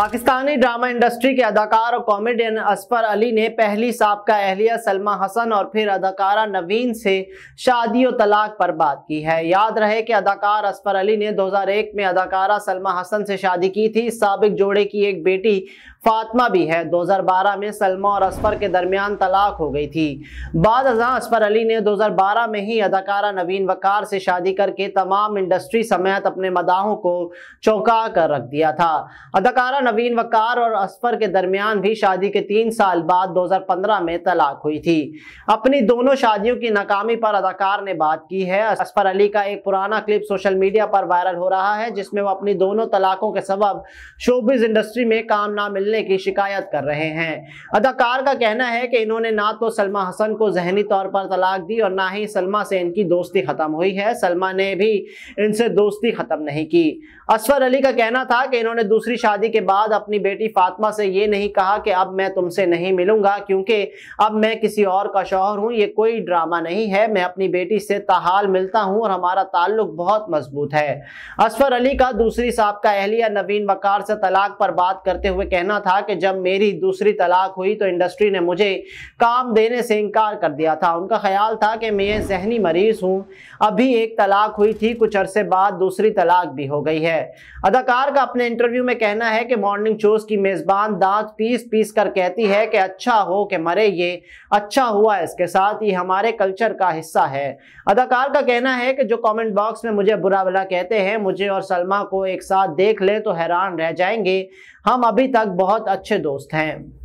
Pakistani drama industry के अदाकार और कॉमेडियन असफर अली ने पहली सबका एहलिया सलमा हसन और फिर अदाकारा नवीन से शादी और तलाक पर बात की है याद रहे कि अदाकार असफर अली ने 2001 में अदाकारा सलमा हसन से शादी की थी सबक जोड़े की एक बेटी फातमा भी है 2012 में सलमा और असफर के दरमियान तलाक हो गई थी बाद अजा असफर अली ने 2012 में ही अदाकारा नवीन वकार से शादी करके तमाम इंडस्ट्री समेत अपने मदाहों को चौंका कर रख दिया था अदाकारा नवीन वकार और असफर के दरमियान भी शादी के तीन साल बाद 2015 में तलाक हुई थी अपनी दोनों शादियों की नाकामी पर अदाकार ने बात की है असफर अली का एक पुराना क्लिप सोशल मीडिया पर वायरल हो रहा है जिसमें वो अपनी दोनों तलाकों के सबब शोबिज इंडस्ट्री में काम ना मिलने मिलने की शिकायत कर रहे हैं अदाकार का कहना है कि इन्होंने ना तो सलमा हसन को जहनी तौर पर तलाक दी और ना ही सलमा से इनकी दोस्ती ख़त्म हुई है सलमा ने भी इनसे दोस्ती ख़त्म नहीं की असफर अली का कहना था कि इन्होंने दूसरी शादी के बाद अपनी बेटी फातिमा से ये नहीं कहा कि अब मैं तुमसे नहीं मिलूंगा क्योंकि अब मैं किसी और का शौहर हूँ ये कोई ड्रामा नहीं है मैं अपनी बेटी से ताहाल मिलता हूँ और हमारा ताल्लुक बहुत मजबूत है असफर अली का दूसरी साहब का अहलिया नवीन वकार से तलाक पर बात करते हुए कहना था कि जब मेरी दूसरी तलाक हुई तो इंडस्ट्री ने मुझे काम देने से इनकार कर दिया था उनका ख्याल था कि मैं जहनी मरीज़ हूँ अभी एक तलाक हुई थी कुछ अरसे बाद दूसरी तलाक भी हो गई है अदाकार का अपने इंटरव्यू में कहना है कि मॉर्निंग शोज की मेज़बान दांत पीस पीस कर कहती है कि अच्छा हो कि मरे ये अच्छा हुआ इसके साथ ये हमारे कल्चर का हिस्सा है अदाकार का कहना है कि जो कमेंट बॉक्स में मुझे बुरा भला कहते हैं मुझे और सलमा को एक साथ देख ले तो हैरान रह जाएंगे हम अभी तक बहुत बहुत अच्छे दोस्त हैं